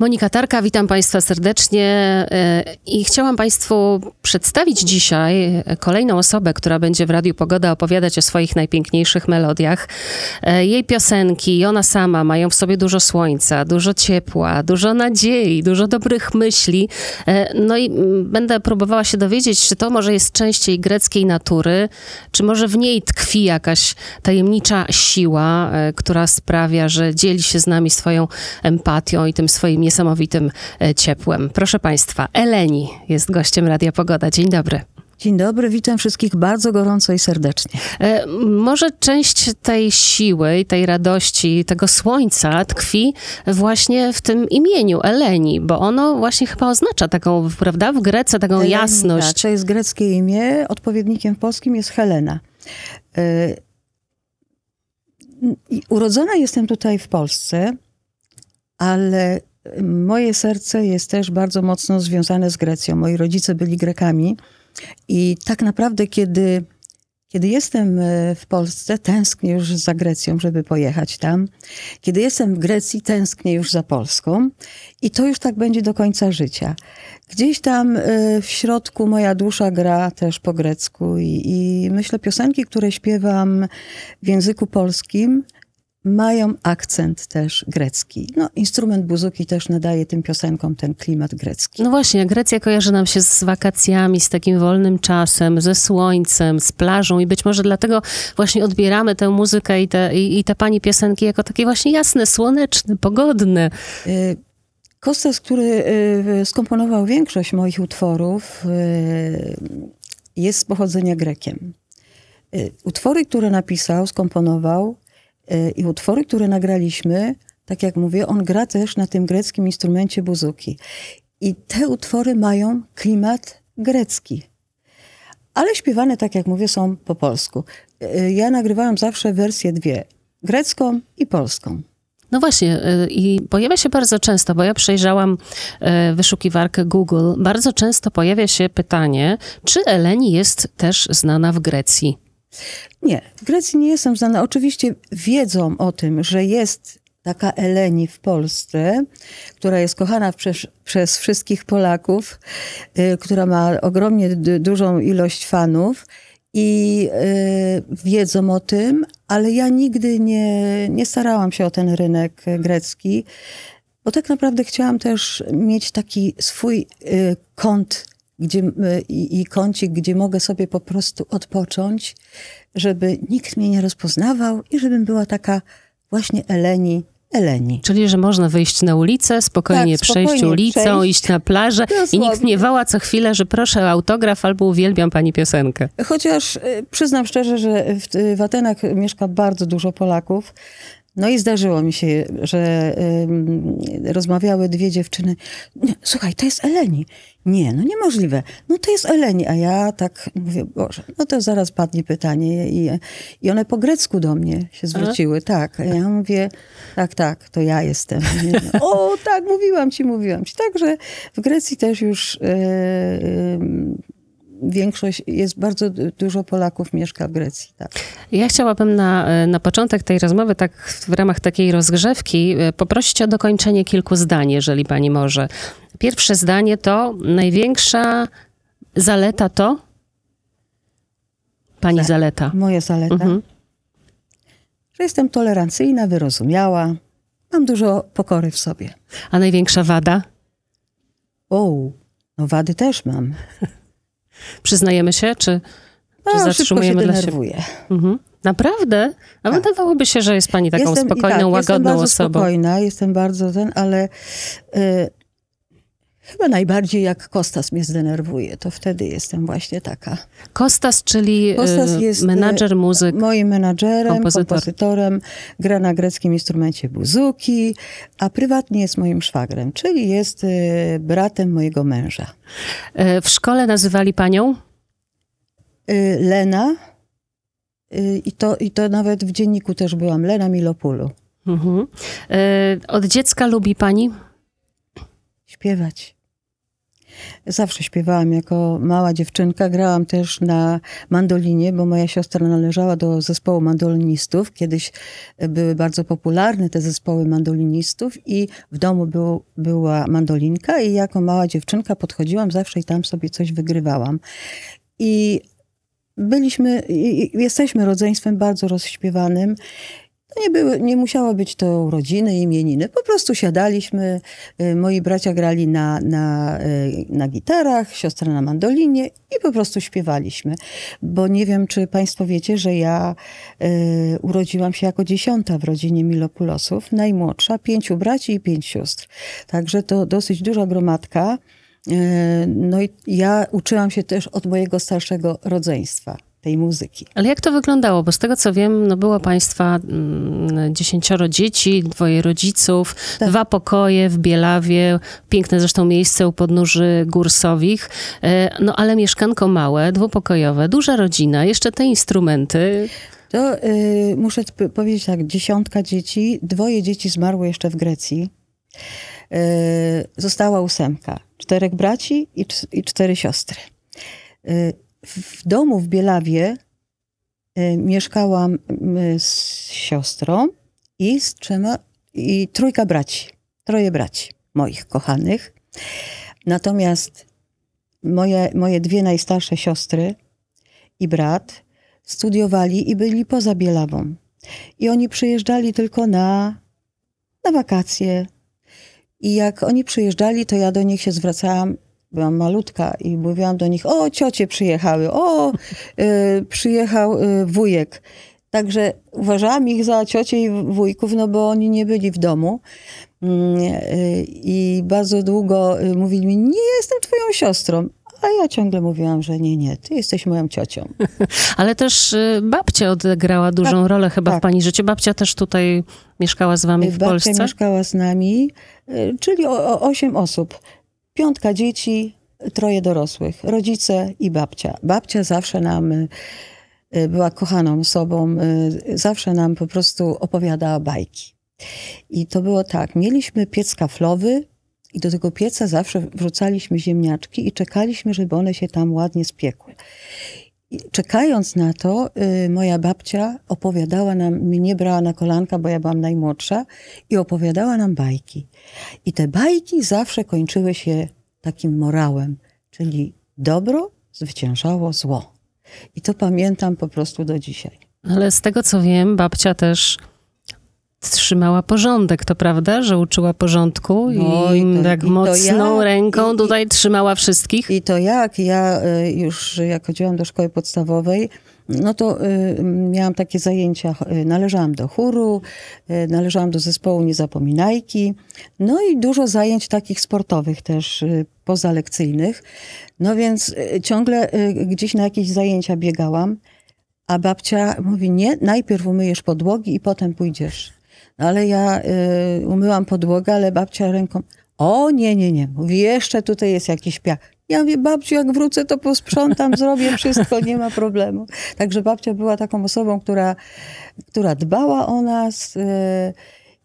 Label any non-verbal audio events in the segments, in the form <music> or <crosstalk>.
Monika Tarka, witam Państwa serdecznie e, i chciałam Państwu przedstawić dzisiaj kolejną osobę, która będzie w Radiu Pogoda opowiadać o swoich najpiękniejszych melodiach. E, jej piosenki i ona sama mają w sobie dużo słońca, dużo ciepła, dużo nadziei, dużo dobrych myśli. E, no i mm, będę próbowała się dowiedzieć, czy to może jest część jej greckiej natury, czy może w niej tkwi jakaś tajemnicza siła, która sprawia, że dzieli się z nami swoją empatią i tym swoim niesamowitym e, ciepłem. Proszę Państwa, Eleni jest gościem Radia Pogoda. Dzień dobry. Dzień dobry, witam wszystkich bardzo gorąco i serdecznie. E, może część tej siły, tej radości, tego słońca tkwi właśnie w tym imieniu Eleni, bo ono właśnie chyba oznacza taką, prawda, w Grece taką Eleni, jasność. Tak, to jest greckie imię, odpowiednikiem polskim jest Helena. E, urodzona jestem tutaj w Polsce, ale Moje serce jest też bardzo mocno związane z Grecją. Moi rodzice byli Grekami i tak naprawdę, kiedy, kiedy jestem e, w Polsce, tęsknię już za Grecją, żeby pojechać tam. Kiedy jestem w Grecji, tęsknię już za Polską i to już tak będzie do końca życia. Gdzieś tam e, w środku moja dusza gra też po grecku i, i myślę piosenki, które śpiewam w języku polskim – mają akcent też grecki. No, instrument buzuki też nadaje tym piosenkom ten klimat grecki. No właśnie, Grecja kojarzy nam się z wakacjami, z takim wolnym czasem, ze słońcem, z plażą i być może dlatego właśnie odbieramy tę muzykę i te, i, i te pani piosenki jako takie właśnie jasne, słoneczne, pogodne. Y, Kostas, który y, skomponował większość moich utworów, y, jest z pochodzenia Grekiem. Utwory, które napisał, skomponował, Y, I utwory, które nagraliśmy, tak jak mówię, on gra też na tym greckim instrumencie buzuki. I te utwory mają klimat grecki. Ale śpiewane, tak jak mówię, są po polsku. Y, ja nagrywałam zawsze wersje dwie: grecką i polską. No właśnie, y, i pojawia się bardzo często, bo ja przejrzałam wyszukiwarkę Google. Bardzo często pojawia się pytanie, czy Eleni jest też znana w Grecji? Nie, w Grecji nie jestem znana. Oczywiście wiedzą o tym, że jest taka Eleni w Polsce, która jest kochana przez, przez wszystkich Polaków, y, która ma ogromnie dużą ilość fanów i y, wiedzą o tym, ale ja nigdy nie, nie starałam się o ten rynek grecki, bo tak naprawdę chciałam też mieć taki swój y, kąt gdzie, i, i kącik, gdzie mogę sobie po prostu odpocząć, żeby nikt mnie nie rozpoznawał i żebym była taka właśnie Eleni, Eleni. Czyli, że można wyjść na ulicę, spokojnie, tak, spokojnie przejść ulicą, przejść. iść na plażę i nikt nie woła co chwilę, że proszę autograf albo uwielbiam pani piosenkę. Chociaż y, przyznam szczerze, że w, w Atenach mieszka bardzo dużo Polaków no i zdarzyło mi się, że y, rozmawiały dwie dziewczyny. Słuchaj, to jest Eleni. Nie, no niemożliwe. No to jest Eleni. A ja tak mówię, Boże, no to zaraz padnie pytanie. I, i one po grecku do mnie się zwróciły. A? Tak. A ja mówię, tak, tak, to ja jestem. No, o, tak, mówiłam ci, mówiłam ci. Także w Grecji też już... Y, y, większość, jest bardzo dużo Polaków mieszka w Grecji. Tak. Ja chciałabym na, e, na początek tej rozmowy, tak w ramach takiej rozgrzewki, e, poprosić o dokończenie kilku zdań, jeżeli pani może. Pierwsze zdanie to największa zaleta to? Pani zaleta. Moja zaleta. Mhm. Że jestem tolerancyjna, wyrozumiała, mam dużo pokory w sobie. A największa wada? O, no wady też mam. <laughs> Przyznajemy się, czy, no, zatrzymujemy szybko się denerwuję. dla siebie? Mhm. Naprawdę? A tak. wydawałoby się, że jest pani taką jestem, spokojną, tak, łagodną jestem osobą. Jestem spokojna, jestem bardzo ten, ale y, Chyba najbardziej jak Kostas mnie zdenerwuje, to wtedy jestem właśnie taka. Kostas, czyli y, Kostas jest y, menadżer muzyk. Moim menadżerem, kompozytor. kompozytorem, gra na greckim instrumencie buzuki, a prywatnie jest moim szwagrem, czyli jest y, bratem mojego męża. W szkole nazywali panią? Lena. I to, I to nawet w dzienniku też byłam, Lena Milopulu. Mhm. Od dziecka lubi pani? Śpiewać. Zawsze śpiewałam jako mała dziewczynka. Grałam też na mandolinie, bo moja siostra należała do zespołu mandolinistów. Kiedyś e, były bardzo popularne te zespoły mandolinistów i w domu był, była mandolinka i jako mała dziewczynka podchodziłam zawsze i tam sobie coś wygrywałam. I byliśmy, jesteśmy rodzeństwem bardzo rozśpiewanym to no nie, były, nie musiało być to urodziny, imieniny. Po prostu siadaliśmy. Y, moi bracia grali na, na, y, na gitarach, siostra na mandolinie i po prostu śpiewaliśmy. Bo nie wiem, czy Państwo wiecie, że ja y, urodziłam się jako dziesiąta w rodzinie Milopulosów, najmłodsza, pięciu braci i pięć sióstr. Także to dosyć duża gromadka. Y, no i ja uczyłam się też od mojego starszego rodzeństwa tej muzyki. Ale jak to wyglądało? Bo z tego co wiem, no było państwa mm, dziesięcioro dzieci, dwoje rodziców, tak. dwa pokoje w Bielawie, piękne zresztą miejsce u podnóży Górsowich, e, no ale mieszkanko małe, dwupokojowe, duża rodzina, jeszcze te instrumenty. To y, muszę powiedzieć tak, dziesiątka dzieci, dwoje dzieci zmarło jeszcze w Grecji. E, została ósemka, czterech braci i, i cztery siostry. E, w domu w Bielawie y, mieszkałam y, z siostrą i z trzema, i trójka braci, troje braci moich kochanych. Natomiast moje, moje dwie najstarsze siostry i brat studiowali i byli poza Bielawą. I oni przyjeżdżali tylko na, na wakacje. I jak oni przyjeżdżali, to ja do nich się zwracałam byłam malutka i mówiłam do nich, o ciocie przyjechały, o y, przyjechał y, wujek. Także uważałam ich za ciocie i wujków, no bo oni nie byli w domu. Mm, y, I bardzo długo y, mówili mi, nie jestem twoją siostrą. A ja ciągle mówiłam, że nie, nie, ty jesteś moją ciocią. <laughs> Ale też y, babcia odegrała dużą tak, rolę chyba tak. w pani życiu. Babcia też tutaj mieszkała z wami w babcia Polsce? Babcia mieszkała z nami, czyli o, o, osiem osób. Piątka dzieci, troje dorosłych, rodzice i babcia. Babcia zawsze nam y, była kochaną sobą, y, zawsze nam po prostu opowiadała bajki. I to było tak, mieliśmy piec kaflowy i do tego pieca zawsze wrzucaliśmy ziemniaczki i czekaliśmy, żeby one się tam ładnie spiekły. I czekając na to, y, moja babcia opowiadała nam, mnie brała na kolanka, bo ja byłam najmłodsza, i opowiadała nam bajki. I te bajki zawsze kończyły się takim morałem, czyli dobro zwyciężało zło. I to pamiętam po prostu do dzisiaj. Ale z tego co wiem, babcia też trzymała porządek, to prawda, że uczyła porządku no, i, i tak i mocną jak, ręką i, tutaj trzymała wszystkich. I to jak? Ja y, już jak chodziłam do szkoły podstawowej, no to y, miałam takie zajęcia, y, należałam do chóru, należałam do zespołu Niezapominajki, no i dużo zajęć takich sportowych też, pozalekcyjnych. No więc ciągle gdzieś na jakieś zajęcia biegałam, a babcia mówi, nie, najpierw umyjesz podłogi i potem pójdziesz ale ja y, umyłam podłogę, ale babcia ręką, o nie, nie, nie, mówi, jeszcze tutaj jest jakiś piach. Ja mówię, babciu, jak wrócę, to posprzątam, <laughs> zrobię wszystko, nie ma problemu. Także babcia była taką osobą, która, która dbała o nas y,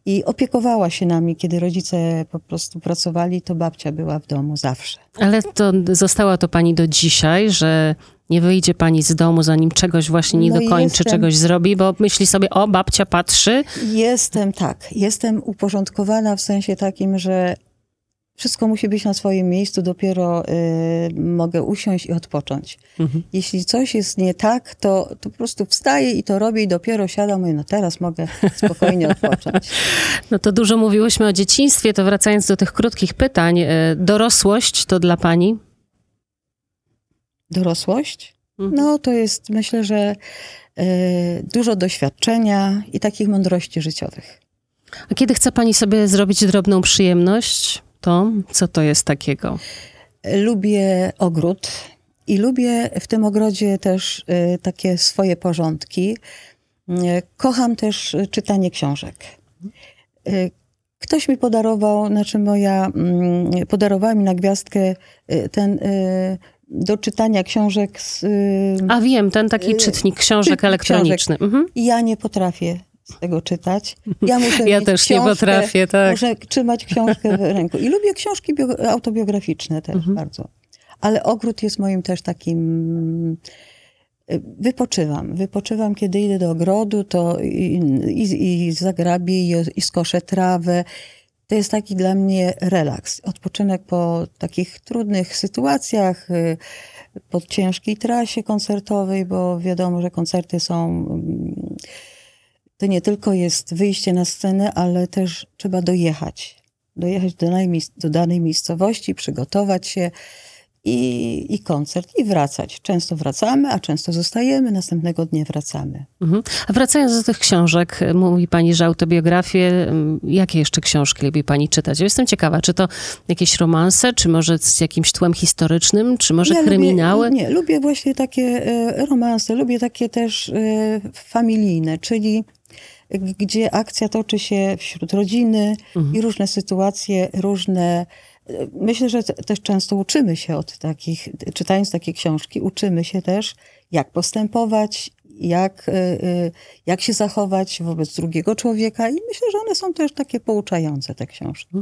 i opiekowała się nami. Kiedy rodzice po prostu pracowali, to babcia była w domu zawsze. Ale to została to pani do dzisiaj, że nie wyjdzie pani z domu, zanim czegoś właśnie nie no dokończy, jestem, czegoś zrobi, bo myśli sobie, o, babcia patrzy. Jestem tak, jestem uporządkowana w sensie takim, że wszystko musi być na swoim miejscu, dopiero y, mogę usiąść i odpocząć. Mhm. Jeśli coś jest nie tak, to, to po prostu wstaję i to robię i dopiero siadam i mówię, no teraz mogę spokojnie <laughs> odpocząć. No to dużo mówiłyśmy o dzieciństwie, to wracając do tych krótkich pytań, y, dorosłość to dla pani? dorosłość, mhm. no to jest myślę, że y, dużo doświadczenia i takich mądrości życiowych. A kiedy chce pani sobie zrobić drobną przyjemność, to co to jest takiego? Lubię ogród i lubię w tym ogrodzie też y, takie swoje porządki. Y, kocham też czytanie książek. Ktoś mi podarował, znaczy moja, mm, podarowała mi na gwiazdkę ten do czytania książek z, y, A wiem, ten taki y, czytnik książek elektroniczny. Książek. Mhm. Ja nie potrafię z tego czytać. Ja, muszę <laughs> ja też książkę, nie potrafię, tak. Muszę trzymać książkę w <laughs> ręku. I lubię książki autobiograficzne też mhm. bardzo. Ale ogród jest moim też takim... Y, wypoczywam. Wypoczywam, kiedy idę do ogrodu, to i, i, i zagrabię, i, i skoszę trawę, to jest taki dla mnie relaks, odpoczynek po takich trudnych sytuacjach, y, po ciężkiej trasie koncertowej, bo wiadomo, że koncerty są. Mm, to nie tylko jest wyjście na scenę, ale też trzeba dojechać. Dojechać do, do danej miejscowości, przygotować się i, i koncert i wracać. Często wracamy, a często zostajemy, następnego dnia wracamy. Mhm. A wracając do tych książek, mówi pani, że autobiografie, jakie jeszcze książki lubi pani czytać? jestem ciekawa, czy to jakieś romanse, czy może z jakimś tłem historycznym, czy może ja kryminały? Lubię, nie, lubię właśnie takie e, romanse, lubię takie też e, familijne, czyli gdzie akcja toczy się wśród rodziny mhm. i różne sytuacje, różne Myślę, że też często uczymy się od takich, czytając takie książki, uczymy się też, jak postępować, jak, y, y, jak się zachować wobec drugiego człowieka, i myślę, że one są też takie pouczające, te książki.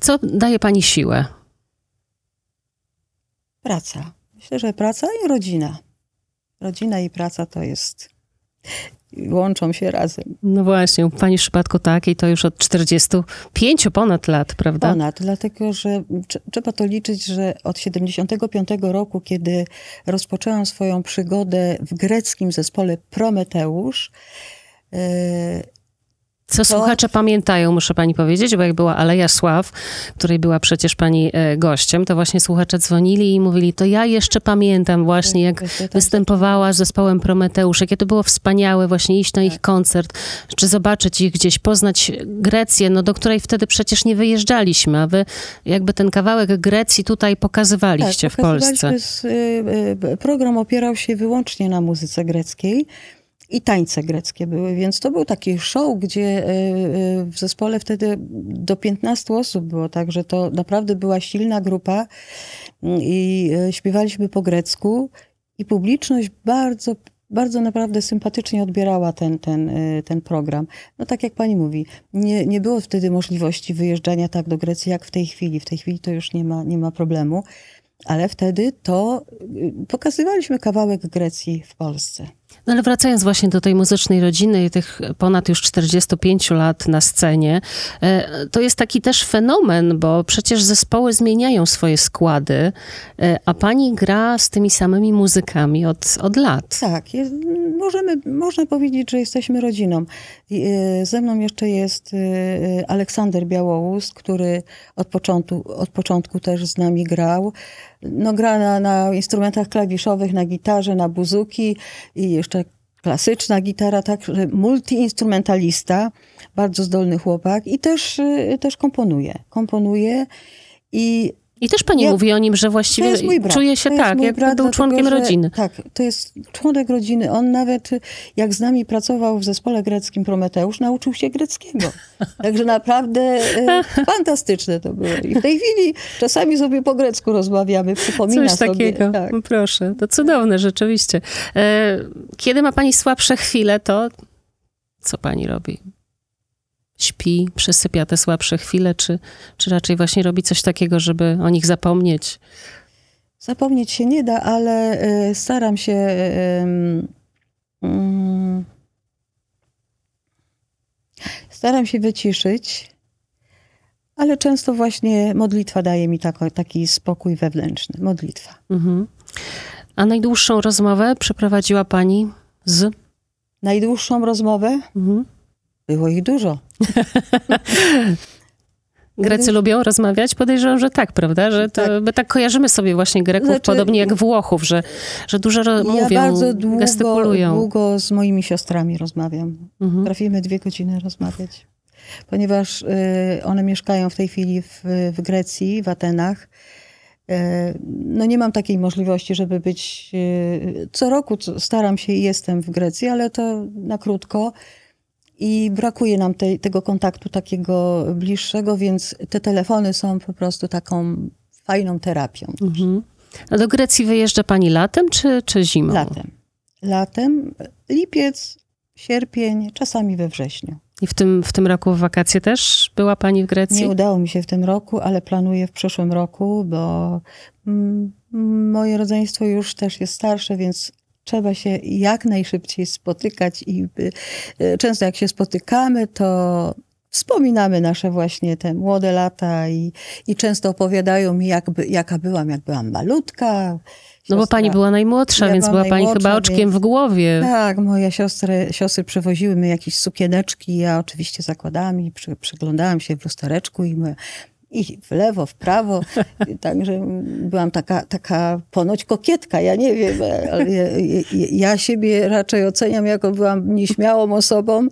Co daje pani siłę? Praca. Myślę, że praca i rodzina. Rodzina i praca to jest łączą się razem. No właśnie, pani w przypadku takiej to już od 45 ponad lat, prawda? Ponad, dlatego że trzeba to liczyć, że od 75 roku, kiedy rozpoczęłam swoją przygodę w greckim zespole Prometeusz, e, co słuchacze pamiętają, muszę pani powiedzieć, bo jak była Aleja Sław, której była przecież pani e, gościem, to właśnie słuchacze dzwonili i mówili, to ja jeszcze pamiętam właśnie, jak tak. występowała z zespołem Prometeusz, jakie to było wspaniałe właśnie iść na ich tak. koncert, czy zobaczyć ich gdzieś, poznać Grecję, no do której wtedy przecież nie wyjeżdżaliśmy, a wy jakby ten kawałek Grecji tutaj pokazywaliście tak, w Polsce. Z, y, y, program opierał się wyłącznie na muzyce greckiej i tańce greckie były, więc to był taki show, gdzie e, e, w zespole wtedy do 15 osób było, także to naprawdę była silna grupa mm, i e, śpiewaliśmy po grecku i publiczność bardzo bardzo naprawdę sympatycznie odbierała ten, ten, ten program. No tak jak pani mówi, nie, nie było wtedy możliwości wyjeżdżania tak do Grecji jak w tej chwili. W tej chwili to już nie ma, nie ma problemu, ale wtedy to pokazywaliśmy kawałek Grecji w Polsce. No ale wracając właśnie do tej muzycznej rodziny i tych ponad już 45 lat na scenie, e, to jest taki też fenomen, bo przecież zespoły zmieniają swoje składy, e, a pani gra z tymi samymi muzykami od, od lat. Tak, jest, możemy, można powiedzieć, że jesteśmy rodziną. E, ze mną jeszcze jest Aleksander Białoust, który od początku, od początku też z nami grał. No, gra na, na instrumentach klawiszowych, na gitarze, na buzuki i jeszcze klasyczna gitara, także multiinstrumentalista, bardzo zdolny chłopak i też, y, też komponuje. Komponuje i i też pani ja, mówi o nim, że właściwie czuje się tak, jak brat, był dlatego, członkiem rodziny. Że, tak, to jest członek rodziny. On nawet, jak z nami pracował w zespole greckim Prometeusz, nauczył się greckiego. <laughs> Także naprawdę e, fantastyczne to było. I w tej chwili czasami sobie po grecku rozmawiamy, przypomina Coś sobie. takiego, tak. proszę. To cudowne, rzeczywiście. E, kiedy ma pani słabsze chwile, to co pani robi? śpi, przysypia te słabsze chwile, czy, czy raczej właśnie robi coś takiego, żeby o nich zapomnieć? Zapomnieć się nie da, ale y, staram się. Y, y, mm, staram się wyciszyć, ale często właśnie modlitwa daje mi tako, taki spokój wewnętrzny. Modlitwa. Mhm. A najdłuższą rozmowę przeprowadziła pani z? Najdłuższą rozmowę? Mhm było ich dużo. <laughs> Grecy lubią rozmawiać? Podejrzewam, że tak, prawda? Że to, tak. My tak kojarzymy sobie właśnie Greków, znaczy, podobnie jak Włochów, że, że dużo ja mówią, bardzo długo, gestykulują. długo z moimi siostrami rozmawiam. Mhm. Trafimy dwie godziny rozmawiać. Ponieważ y, one mieszkają w tej chwili w, w Grecji, w Atenach. Y, no nie mam takiej możliwości, żeby być... Y, co roku staram się i jestem w Grecji, ale to na krótko i brakuje nam tego kontaktu takiego bliższego, więc te telefony są po prostu taką fajną terapią. Mhm. A do Grecji wyjeżdża pani latem czy, czy zimą? Latem. Latem, lipiec, sierpień, czasami we wrześniu. I w tym, w tym roku w wakacje też była pani w Grecji? Nie udało mi się w tym roku, ale planuję w przyszłym roku, bo mm, moje rodzeństwo już też jest starsze, więc trzeba się jak najszybciej spotykać i y, często jak się spotykamy, to wspominamy nasze właśnie te młode lata i, i często opowiadają mi, by jaka byłam, jak byłam malutka. no bo pani była najmłodsza, ja więc była pani chyba oczkiem więc, w głowie. Tak, moje siostry, siostry przewoziły mi jakieś sukieneczki, ja oczywiście zakładałam i przy, przyglądałam się w lustereczku i my, i w lewo, w prawo. <laughs> Także byłam taka, taka ponoć kokietka, ja nie wiem, ale ja, ja, siebie raczej oceniam jako byłam nieśmiałą osobą.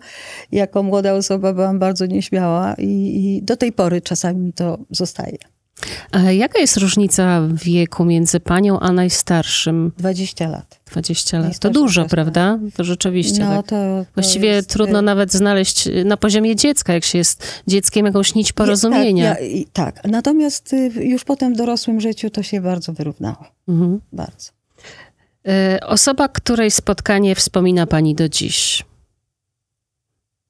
Jako młoda osoba byłam bardzo nieśmiała i, i do tej pory czasami mi to zostaje. A jaka jest różnica wieku między panią a najstarszym? 20 lat. 20 lat. To dużo, też, prawda? Tak. To rzeczywiście. No, tak. to, to Właściwie jest... trudno y- nawet znaleźć y, na poziomie dziecka, jak się jest dzieckiem, jakąś nić tak, porozumienia. Tak, ja, tak. natomiast y, już potem w dorosłym życiu to się bardzo wyrównało. Mhm. Bardzo. Osoba, której spotkanie wspomina pani do dziś?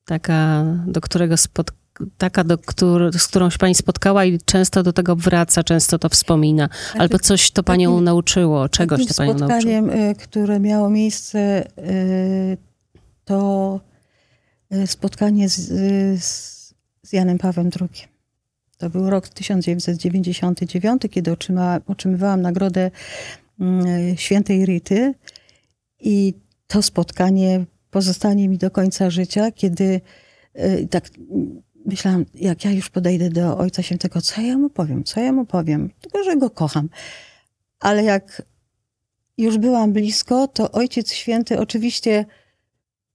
Taka, do którego spotkania taka, do, z którą się pani spotkała i często do tego wraca, często to wspomina? Tak, Albo tak. coś to panią takim, nauczyło, czegoś to panią nauczyło? spotkaniem, y, które miało miejsce, y, to y, spotkanie z, z, z Janem Pawłem II. To był rok 1999, kiedy otrzymała, otrzymywałam nagrodę mm, świętej Rity i to spotkanie pozostanie mi do końca życia, kiedy tak myślałam, jak ja już podejdę do Ojca Świętego, co ja mu powiem, co ja mu powiem, tylko że go kocham. Ale jak już byłam blisko, to Ojciec Święty oczywiście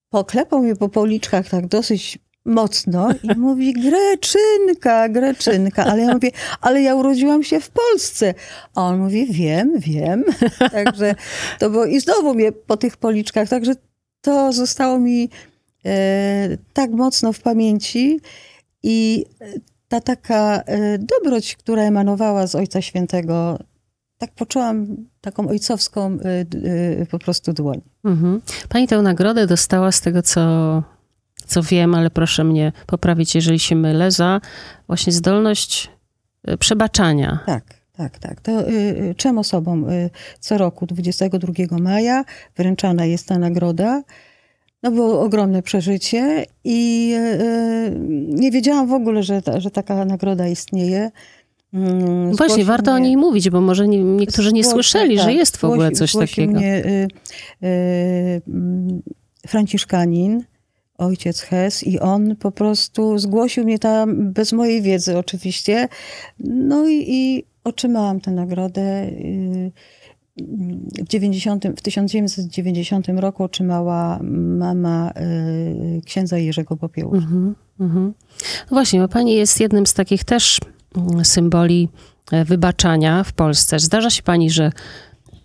poklepał mnie po policzkach tak dosyć mocno i <laughs> mówi Greczynka, Greczynka, ale ja mówię, ale ja urodziłam się w Polsce. A on mówi, wiem, wiem. <laughs> Także to było i znowu mnie po tych policzkach, także to zostało mi e, tak mocno w pamięci. I ta taka e, dobroć, która emanowała z Ojca Świętego, tak poczułam taką ojcowską e, e, po prostu dłoń. Mhm. Pani tę nagrodę dostała z tego, co, co wiem, ale proszę mnie poprawić, jeżeli się mylę, za właśnie zdolność przebaczania. Tak. Tak, tak. To y, trzem osobom y, co roku, 22 maja, wręczana jest ta nagroda. No było ogromne przeżycie i e, nie wiedziałam w ogóle, że, ta, że taka nagroda istnieje. Mm, no zgłosił Właśnie, warto mnie, o niej mówić, bo może nie, niektórzy nie słyszeli, tak, że tak, jest w ogóle coś takiego. Mnie, y, e, y, e, mm, Franciszkanin, ojciec Hes i on po prostu zgłosił mnie tam, bez mojej wiedzy oczywiście, no i, i otrzymałam tę nagrodę. Y, w, 90, w 1990 roku otrzymała mama y, księdza Jerzego Popiełuszy. Mm -hmm, mm -hmm. No właśnie, bo pani jest jednym z takich też mm, symboli e, wybaczania w Polsce. Zdarza się pani, że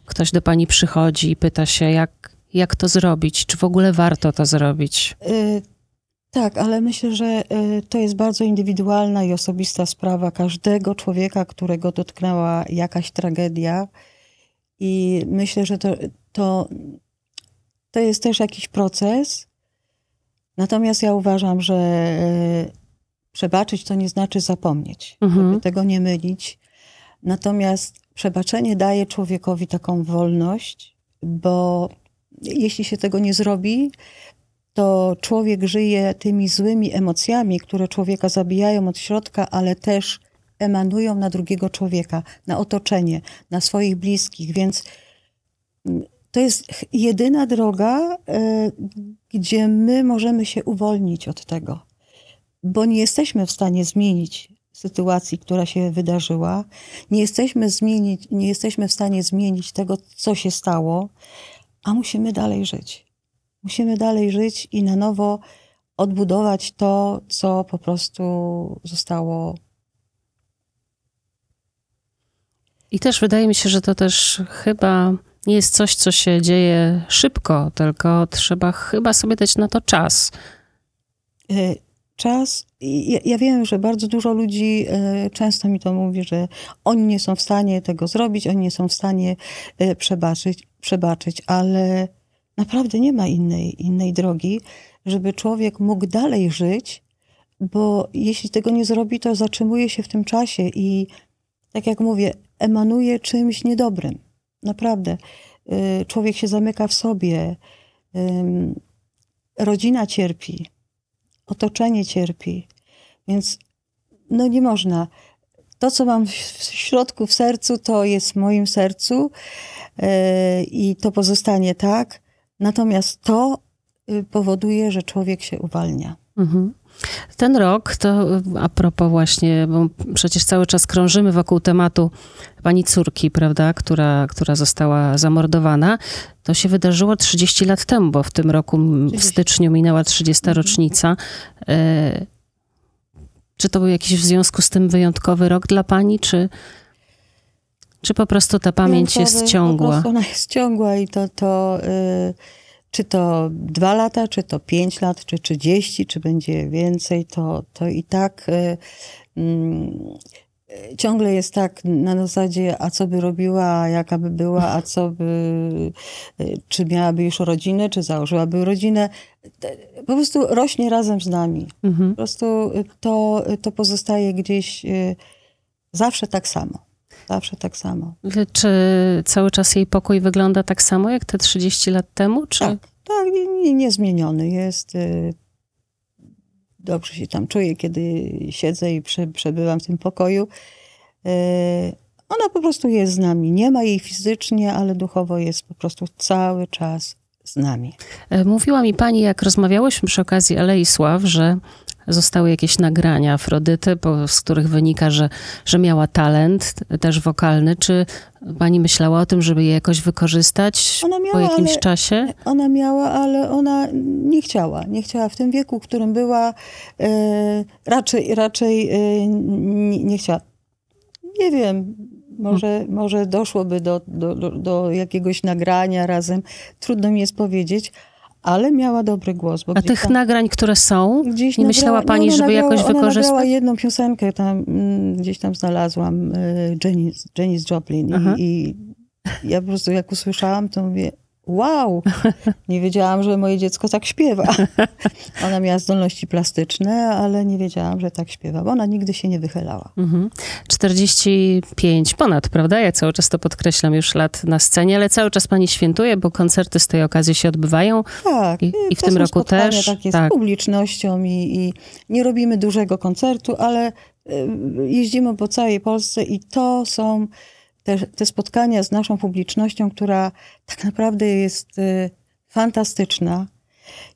ktoś do pani przychodzi i pyta się, jak, jak to zrobić, czy w ogóle warto to zrobić? Y tak, ale myślę, że y, to jest bardzo indywidualna i osobista sprawa każdego człowieka, którego dotknęła jakaś tragedia. I myślę, że to, to, to jest też jakiś proces. Natomiast ja uważam, że e, przebaczyć to nie znaczy zapomnieć, mhm. żeby tego nie mylić. Natomiast przebaczenie daje człowiekowi taką wolność, bo jeśli się tego nie zrobi, to człowiek żyje tymi złymi emocjami, które człowieka zabijają od środka, ale też emanują na drugiego człowieka, na otoczenie, na swoich bliskich, więc mm, to jest jedyna droga, e, gdzie my możemy się uwolnić od tego, bo nie jesteśmy w stanie zmienić sytuacji, która się wydarzyła, nie jesteśmy, zmienić, nie jesteśmy w stanie zmienić tego, co się stało, a musimy dalej żyć. Musimy dalej żyć i na nowo odbudować to, co po prostu zostało I też wydaje mi się, że to też chyba nie jest coś, co się dzieje szybko, tylko trzeba chyba sobie dać na to czas. E, czas. Ja, ja wiem, że bardzo dużo ludzi e, często mi to mówi, że oni nie są w stanie tego zrobić, oni nie są w stanie e, przebaczyć, przebaczyć ale naprawdę nie ma innej, innej drogi, żeby człowiek mógł dalej żyć, bo jeśli tego nie zrobi, to zatrzymuje się w tym czasie i tak jak mówię, emanuje czymś niedobrym. Naprawdę. Y, człowiek się zamyka w sobie, rodzina cierpi, otoczenie cierpi, więc no nie można. To, co mam w środku, w sercu, to jest w moim sercu y, i to pozostanie tak. Natomiast to y, powoduje, że człowiek się uwalnia. Mhm. Ten rok to a propos właśnie, bo przecież cały czas krążymy wokół tematu pani córki, prawda, która, która została zamordowana. To się wydarzyło 30 lat temu, bo w tym roku w styczniu minęła 30. Mhm. rocznica. E, czy to był jakiś w związku z tym wyjątkowy rok dla pani, czy, czy po prostu ta pamięć jest ciągła? Po prostu ona jest ciągła i to, to yy czy to dwa lata, czy to pięć lat, czy trzydzieści, czy będzie więcej, to, to i tak y, mm, y, ciągle jest tak na zasadzie, a co by robiła, jaka by była, a co by, y, czy miałaby już rodzinę, czy założyłaby rodzinę. Po prostu rośnie razem z nami. Mhm. Po prostu to, to pozostaje gdzieś y, zawsze tak samo. Zawsze tak samo. Czy cały czas jej pokój wygląda tak samo jak te 30 lat temu? Czy... Tak, tak, niezmieniony jest. Y, dobrze się tam czuję, kiedy siedzę i przebywam w tym pokoju. Y, ona po prostu jest z nami. Nie ma jej fizycznie, ale duchowo jest po prostu cały czas z nami. E, mówiła mi pani, jak rozmawiałyśmy przy okazji Alei Sław, że zostały jakieś nagrania Afrodyty, z których wynika, że, że miała talent też wokalny. Czy pani myślała o tym, żeby je jakoś wykorzystać miała, po jakimś ale, czasie? Ona miała, ale ona nie chciała. Nie chciała w tym wieku, w którym była, e, raczej, raczej e, nie, nie chciała. Nie wiem, może, może doszłoby do, do, do, jakiegoś nagrania razem. Trudno mi jest powiedzieć, ale miała dobry głos. A tych tam, nagrań, które są, gdzieś nie nagrała, myślała pani, nie, no, żeby nagrała, jakoś wykorzystać? Ona jedną piosenkę, tam, mm, gdzieś tam znalazłam, y, Janice, Janis Joplin i, i ja po prostu jak usłyszałam, to mówię, Wow! <laughs> Nie wiedziałam, że moje dziecko tak śpiewa. <laughs> Ona miała zdolności plastyczne, ale nie wiedziałam, że tak śpiewa, bo ona nigdy się nie wychylała. Mhm. 45 ponad, prawda? Ja cały czas to podkreślam już lat na scenie, ale cały czas pani świętuje, bo koncerty z tej okazji się odbywają. Tak, i, i w tym roku też. Takie tak. z publicznością i, i nie robimy dużego koncertu, ale y, jeździmy po całej Polsce i to są te, te spotkania z naszą publicznością, która tak naprawdę jest y, fantastyczna.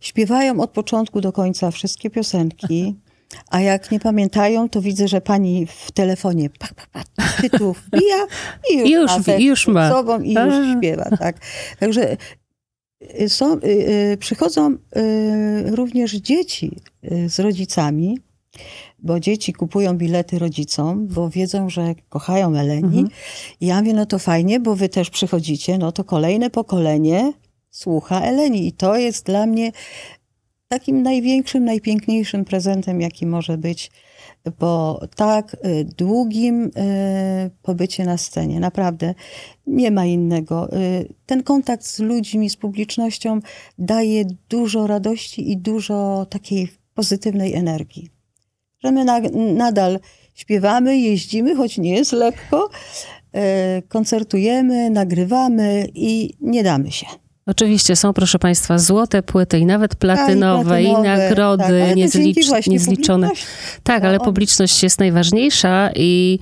Śpiewają od początku do końca wszystkie piosenki. A jak nie pamiętają, to widzę, że pani w telefonie pak, pak, pak, tytuł wbija i już, już ma. Już ma. Sobą i już tak. śpiewa, tak. Także y, są, y, y, przychodzą również dzieci z rodzicami bo dzieci kupują bilety rodzicom, bo wiedzą, że kochają Eleni. Mhm. I ja mówię, no to fajnie, bo wy też przychodzicie, no to kolejne pokolenie słucha Eleni. I to jest dla mnie takim największym, najpiękniejszym prezentem, jaki może być po tak y, długim y, pobycie na scenie. Naprawdę nie ma innego. Y, ten kontakt z ludźmi, z publicznością daje dużo radości i dużo takiej pozytywnej energii że my na, nadal śpiewamy, jeździmy, choć nie jest lekko, e, koncertujemy, nagrywamy i nie damy się. Oczywiście są, proszę Państwa, złote płyty i nawet platynowe, tak, i, platynowe, i nagrody tak, niezlicz, niezliczone. Tak, ale publiczność jest najważniejsza i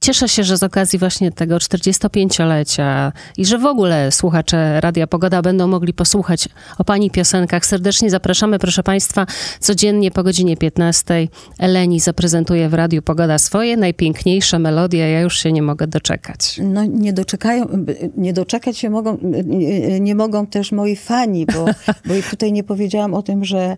Cieszę się, że z okazji właśnie tego 45-lecia i że w ogóle słuchacze Radia Pogoda będą mogli posłuchać o Pani piosenkach. Serdecznie zapraszamy, proszę Państwa, codziennie po godzinie 15. Eleni zaprezentuje w Radiu Pogoda swoje najpiękniejsze melodie. Ja już się nie mogę doczekać. No nie doczekają, nie doczekać się mogą, nie, nie mogą też moi fani, bo, <laughs> bo tutaj nie powiedziałam o tym, że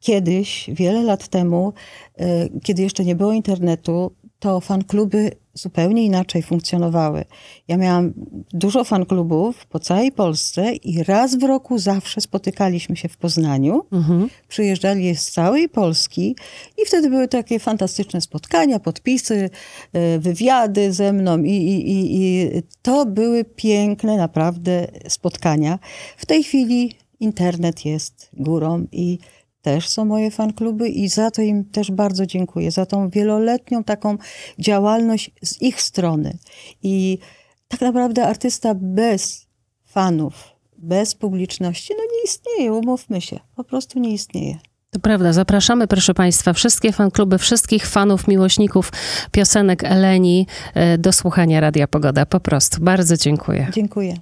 kiedyś, wiele lat temu, e, kiedy jeszcze nie było internetu, to fankluby zupełnie inaczej funkcjonowały. Ja miałam dużo fanklubów po całej Polsce i raz w roku zawsze spotykaliśmy się w Poznaniu. Mhm. Przyjeżdżali z całej Polski i wtedy były takie fantastyczne spotkania, podpisy, e, wywiady ze mną i, i, i, i to były piękne naprawdę spotkania. W tej chwili internet jest górą i też są moje fankluby i za to im też bardzo dziękuję, za tą wieloletnią taką działalność z ich strony. I tak naprawdę artysta bez fanów, bez publiczności, no nie istnieje, umówmy się, po prostu nie istnieje. To prawda, zapraszamy proszę Państwa wszystkie fankluby, wszystkich fanów, miłośników piosenek Eleni e, do słuchania Radia Pogoda. Po prostu bardzo dziękuję. Dziękuję.